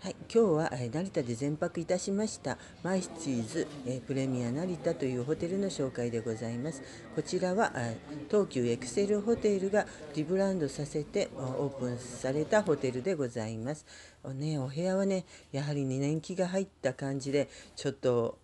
はい、今日は成田で全泊いたしましたマイツイズプレミア成田というホテルの紹介でございますこちらは東急エクセルホテルがリブランドさせてオープンされたホテルでございますお,、ねお部屋はねやはり2年期が入った感じでちょっと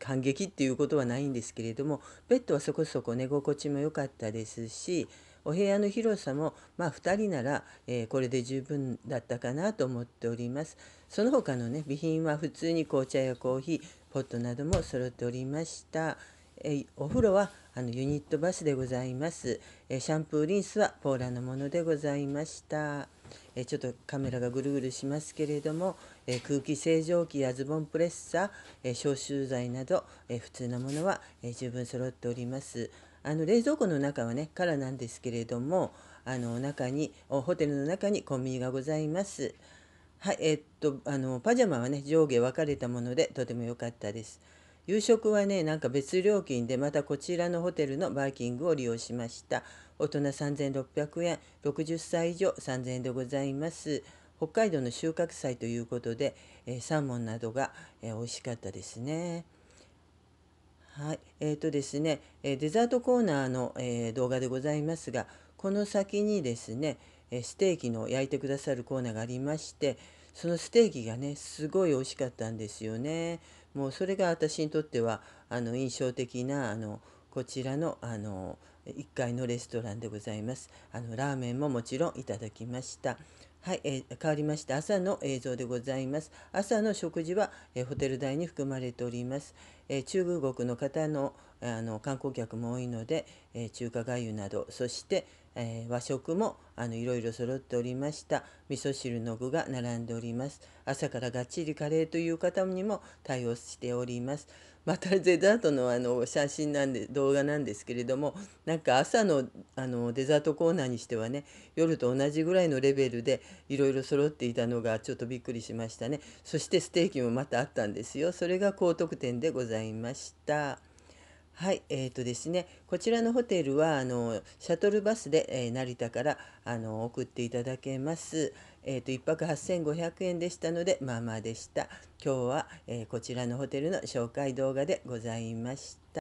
感激っていうことはないんですけれどもベッドはそこそこ寝心地も良かったですしお部屋の広さも、まあ、2人なら、えー、これで十分だったかなと思っております。その他のね備品は普通に紅茶やコーヒーポットなども揃っておりました。えお風呂はあのユニットバスでございます、えシャンプーリンスはポーラのものでございました、えちょっとカメラがぐるぐるしますけれども、え空気清浄機やズボンプレッサー、え消臭剤など、え普通のものは、え十分揃っておりますあの冷蔵庫の中はねからなんですけれどもあの中にホテルの中にコンビニがございます。はいえー、っとあのパジャマはね上下分かれたものでとても良かったです。夕食はねなんか別料金でまたこちらのホテルのバイキングを利用しました。大人3600円60歳以上3000円でございます。北海道の収穫祭ということで、えー、サーモンなどが、えー、美味しかったですね。はい、えーとですね、デザートコーナーの、え動画でございますがこの先にですねステーキの焼いてくださるコーナーがありましてそのステーキがねすごい美味しかったんですよね。もうそれが私にとってはあの印象的なあのこちらのあの1階のレストランでございますあのラーメンももちろんいただきましたはい、えー、変わりまして朝の映像でございます。朝の食事は、えー、ホテル代に含まれております。えー、中国国の方のあの観光客も多いので、え中華粥などそして、え和食もあのいろいろ揃っておりました味噌汁の具が並んでおります朝からがっちりカレーという方にも対応しておりますまたデザートのあの写真なんで動画なんですけれどもなんか朝のあのデザートコーナーにしてはね夜と同じぐらいのレベルでいろいろ揃っていたのがちょっとびっくりしましたねそしてステーキもまたあったんですよそれが高得点でございましたはいえーとですね、こちらのホテルはあのシャトルバスで、えー、成田からあの送っていただけます、えーと、1泊8500円でしたのでまあまあでした今日は、えー、こちらのホテルの紹介動画でございました